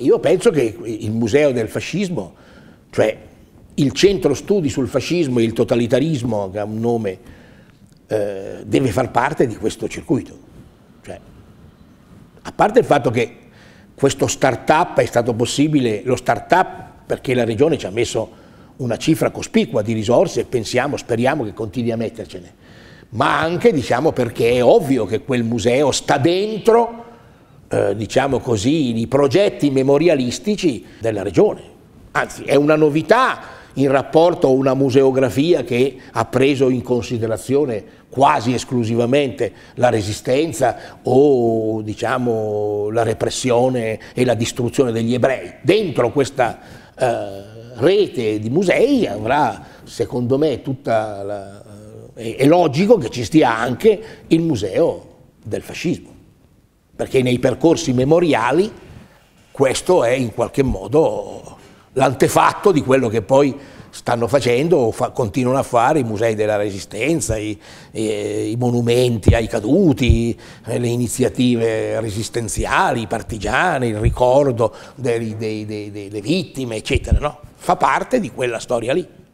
Io penso che il museo del fascismo, cioè il centro studi sul fascismo e il totalitarismo, che ha un nome, eh, deve far parte di questo circuito. Cioè, a parte il fatto che questo start-up è stato possibile, lo start-up perché la regione ci ha messo una cifra cospicua di risorse e pensiamo, speriamo che continui a mettercene, ma anche diciamo, perché è ovvio che quel museo sta dentro eh, diciamo così, i progetti memorialistici della regione. Anzi, è una novità in rapporto a una museografia che ha preso in considerazione quasi esclusivamente la resistenza o diciamo, la repressione e la distruzione degli ebrei. Dentro questa eh, rete di musei avrà, secondo me, tutta la, eh, è logico che ci stia anche il museo del fascismo perché nei percorsi memoriali questo è in qualche modo l'antefatto di quello che poi stanno facendo o fa, continuano a fare i musei della resistenza, i, i, i, monumenti ai caduti, eh, le iniziative resistenziali, i partigiani, il ricordo delle vittime, eccetera. No? Fa parte di quella storia lì.